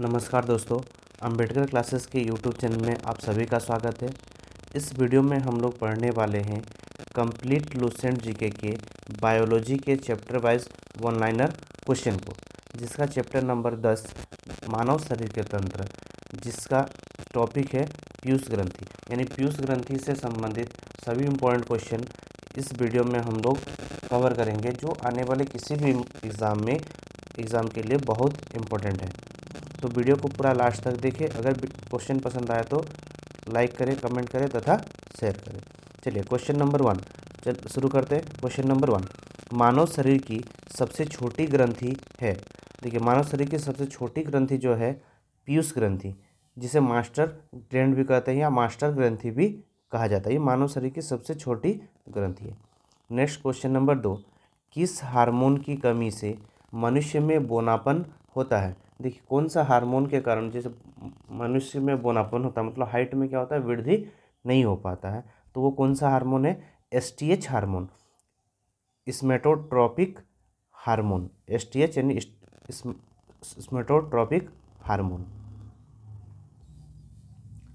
नमस्कार दोस्तों अंबेडकर क्लासेस के यूट्यूब चैनल में आप सभी का स्वागत है इस वीडियो में हम लोग पढ़ने वाले हैं कंप्लीट लूसेंट जीके के बायोलॉजी के chapter wise one liner question को जिसका चैप्टर नंबर दस मानव शरीर के तंत्र जिसका टॉपिक है पीयूष ग्रंथि यानी पीयूष ग्रंथि से संबंधित सभी इम्पोर्टेंट क्वेश्चन इस वीडियो में हम लोग कवर करेंगे जो आने वाले किसी भी एग्ज़ाम में एग्ज़ाम के लिए बहुत इम्पोर्टेंट है तो वीडियो को पूरा लास्ट तक देखें अगर क्वेश्चन पसंद आए तो लाइक करें कमेंट करें तथा शेयर करें चलिए क्वेश्चन नंबर वन चल शुरू करते हैं क्वेश्चन नंबर वन मानव शरीर की सबसे छोटी ग्रंथि है देखिए मानव शरीर की सबसे छोटी ग्रंथि जो है पीयूष ग्रंथि जिसे मास्टर ग्रेंड भी कहते हैं या मास्टर ग्रंथि भी कहा जाता है ये मानव शरीर की सबसे छोटी ग्रंथि है नेक्स्ट क्वेश्चन नंबर दो किस हार्मोन की कमी से मनुष्य में बोनापन होता है देखिए कौन सा हार्मोन के कारण जैसे मनुष्य में बोनापन होता है मतलब हाइट में क्या होता है वृद्धि नहीं हो पाता है तो वो कौन सा हार्मोन है S T H hormone somatotropic hormone S T H यानी स्मेटोट्रॉपिक हार्मोन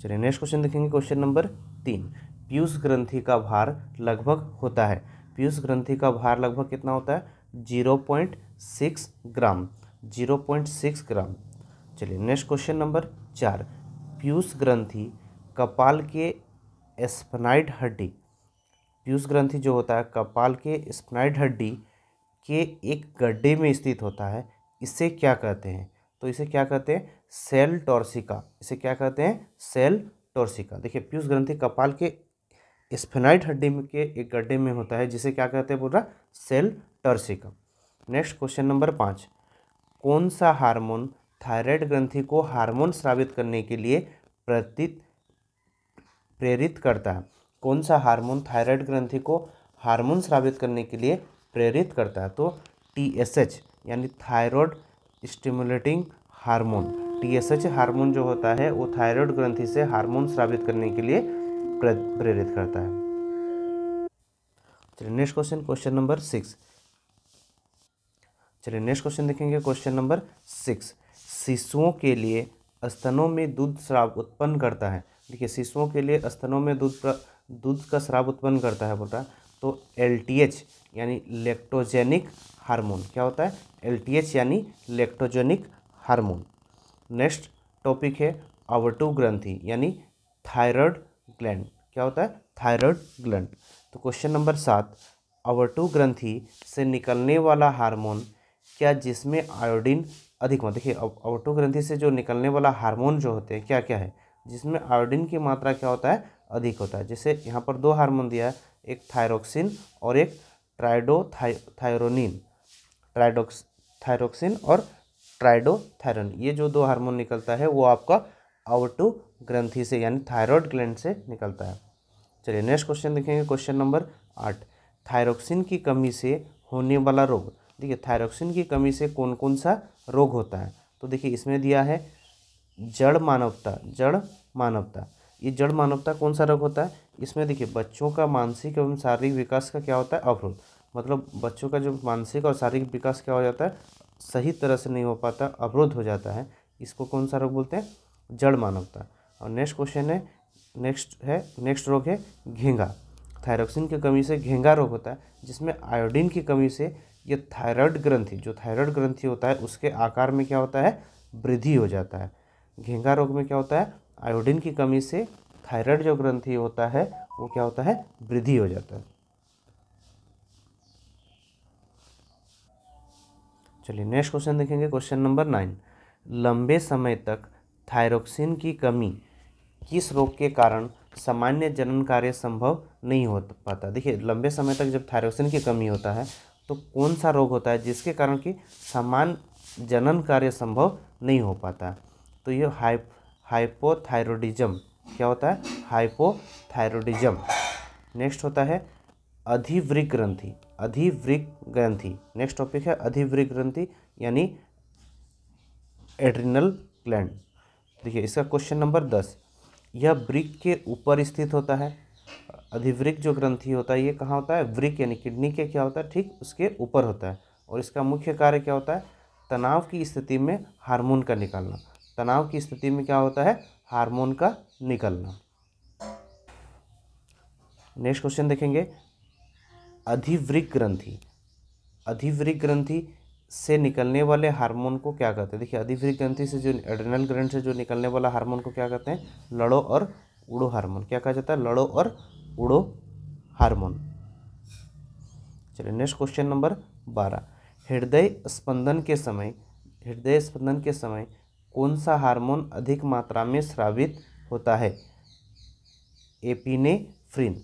चलिए नेक्स्ट क्वेश्चन देखेंगे क्वेश्चन नंबर तीन पीयूष ग्रंथि का भार लगभग होता है पीयूष ग्रंथि का भार लगभग कितना होता है zero point six gram zero point six gram चलिए नेक्स्ट क्वेश्चन नंबर चार पीयूष ग्रंथि कपाल के स्पनाइड हड्डी पीयूष ग्रंथि जो होता है कपाल के स्पनाइड हड्डी के एक गड्ढे में स्थित होता है इसे क्या कहते हैं तो इसे क्या कहते हैं सेल टॉर्सिका इसे क्या कहते हैं सेल टॉर्सिका देखिए पीयूष ग्रंथि कपाल के स्फेनाइट हड्डी के एक गड्ढे में होता है जिसे क्या कहते हैं बोल रहा sella turcica next question number पाँच कौन सा हार्मोन थायराइड ग्रंथि को हार्मोन स्रावित करने के लिए प्रतीत प्रेरित करता है कौन सा हार्मोन थायराइड ग्रंथि को हार्मोन स्रावित करने के लिए प्रेरित करता है तो टी एस एच यानी thyroid stimulating hormone T S H hormone जो होता है वो थायराइड ग्रंथि से हार्मोन स्रावित करने के लिए प्रेरित करता है चलिए next question question number six चलिए नेक्स्ट क्वेश्चन देखेंगे क्वेश्चन नंबर सिक्स शिशुओं के लिए स्तनों में दूध श्राव उत्पन्न करता है देखिए शिशुओं के लिए स्तनों में दूध दूध का श्राव उत्पन्न करता है बोलता तो एल यानी लेक्टोजेनिक हार्मोन क्या होता है एल यानी लेक्टोजेनिक हार्मोन नेक्स्ट टॉपिक है अवटू ग्रंथी यानी थायराइड ग्लैंड क्या होता है थायराइड ग्लैंड तो क्वेश्चन नंबर सात अवटू ग्रंथी से निकलने वाला हार्मोन क्या जिसमें आयोडीन अधिक मात्रा देखिए ऑटो ग्रंथि से जो निकलने वाला हार्मोन जो होते हैं क्या क्या है जिसमें आयोडीन की मात्रा क्या होता है अधिक होता है जैसे यहाँ पर दो हार्मोन दिया है एक थायरोक्सिन और एक ट्राइडो थायरोनिन ट्राइडोक्स थायरोक्सिन और ट्राइडो थायरोन ये जो दो हार्मोन निकलता है वो आपका आउटो ग्रंथी से यानी थायरॉयड ग्लैंड से निकलता है चलिए नेक्स्ट क्वेश्चन देखेंगे क्वेश्चन नंबर आठ थायरोक्सिन की कमी से होने वाला रोग देखिए थायरोक्सिन की कमी से कौन कौन सा रोग होता है तो देखिए इसमें दिया है जड़ मानवता जड़ मानवता ये जड़ मानवता कौन सा रोग होता है इसमें देखिए बच्चों का मानसिक एवं शारीरिक विकास का क्या होता है अवरोध मतलब बच्चों का जो मानसिक और शारीरिक विकास क्या हो जाता है सही तरह से नहीं हो पाता अवरोध हो जाता है इसको कौन सा रोग बोलते हैं जड़ मानवता और नेक्स्ट क्वेश्चन है नेक्स्ट है नेक्स्ट रोग है घेंगा थायरोक्सिन की कमी से घेंगा रोग होता है जिसमें आयोडीन की कमी से ये थायराइड ग्रंथि जो थायराइड ग्रंथि होता है उसके आकार में क्या होता है वृद्धि हो जाता है घेंगा रोग में क्या होता है आयोडीन की कमी से थायराइड जो ग्रंथि होता है वो क्या होता है वृद्धि हो जाता है चलिए नेक्स्ट क्वेश्चन देखेंगे क्वेश्चन नंबर नाइन लंबे समय तक थायरोक्सिन की कमी किस रोग के कारण सामान्य जनन कार्य संभव नहीं हो पाता देखिए लंबे समय तक जब थायरोक्सिन की कमी होता है तो कौन सा रोग होता है जिसके कारण कि समान जनन कार्य संभव नहीं हो पाता तो ये हाइप हाइपोथायरोडिज्म क्या होता है हाइपोथायरोडिज्म नेक्स्ट होता है अधिवृक ग्रंथि अधिवृक ग्रंथि नेक्स्ट टॉपिक है अधिवृक ग्रंथि यानी एड्रिनल ग्लैंड देखिए इसका क्वेश्चन नंबर दस यह ब्रिक के ऊपर स्थित होता है अधिवृक जो ग्रंथि होता है ये कहाँ होता है वृक यानी किडनी के क्या होता है ठीक उसके ऊपर होता है और इसका मुख्य कार्य क्या होता है तनाव की स्थिति में हार्मोन का निकलना तनाव की स्थिति में क्या होता है हार्मोन का निकलना नेक्स्ट क्वेश्चन देखेंगे अधिवृक ग्रंथि अधिवृक ग्रंथि से निकलने वाले हार्मोन को क्या कहते हैं देखिए अधिवृक ग्रंथि से जो एड्रेनल ग्रंथ से जो निकलने वाला हार्मोन को क्या कहते हैं लड़ो और उड़ो हार्मोन क्या कहा जाता है लड़ो और उड़ो हार्मोन चलिए नेक्स्ट क्वेश्चन नंबर बारह हृदय स्पंदन के समय हृदय स्पंदन के समय कौन सा हार्मोन अधिक मात्रा में स्रावित होता है एपिनेफ्रिन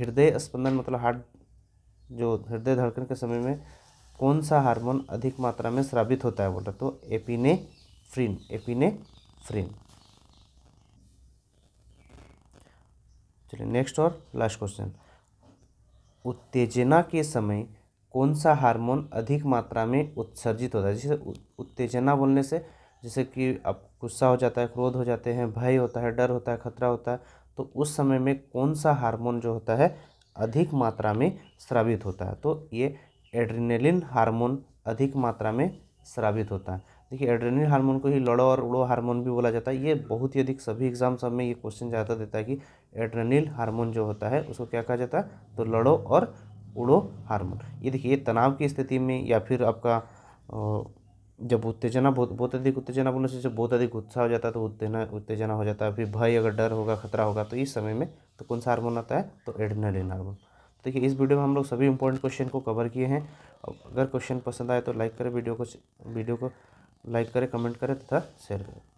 हृदय स्पंदन मतलब हार्ट जो हृदय धड़कन के समय में कौन सा हार्मोन अधिक मात्रा में स्रावित होता है बोला तो एपिनेफ्रिन एपिनेफ्रिन चलिए नेक्स्ट और लास्ट क्वेश्चन उत्तेजना के समय कौन सा हार्मोन अधिक मात्रा में उत्सर्जित होता है जैसे उत्तेजना बोलने से जैसे कि आप गुस्सा हो जाता है क्रोध हो जाते हैं भय होता है डर होता है खतरा होता है तो उस समय में कौन सा हार्मोन जो होता है अधिक मात्रा में स्रावित होता है तो ये एड्रीनेलिन हार्मोन अधिक मात्रा में स्रावित होता है देखिए एड्रेनलिन हार्मोन को ही लड़ो और उड़ो हार्मोन भी बोला जाता है ये बहुत ही अधिक सभी एग्जाम सब में ये क्वेश्चन ज़्यादा देता है कि एड्रेनिल हार्मोन जो होता है उसको क्या कहा जाता है तो लड़ो और उड़ो हार्मोन ये देखिए तनाव की स्थिति में या फिर आपका जब उत्तेजना बहुत बहुत अधिक उत्तेजना बोलने से जब बहुत अधिक उत्साह हो जाता है तो उत्तेजना उत्तेजना हो जाता है फिर भय अगर डर होगा खतरा होगा तो इस समय में तो कौन सा हार्मोन आता है तो एड्रेनलिन हार्मोन तो देखिए इस वीडियो में हम लोग सभी इंपॉर्टेंट क्वेश्चन को कवर किए हैं अगर क्वेश्चन पसंद आए तो लाइक करें वीडियो को वीडियो को लाइक करें कमेंट करें तथा शेयर करें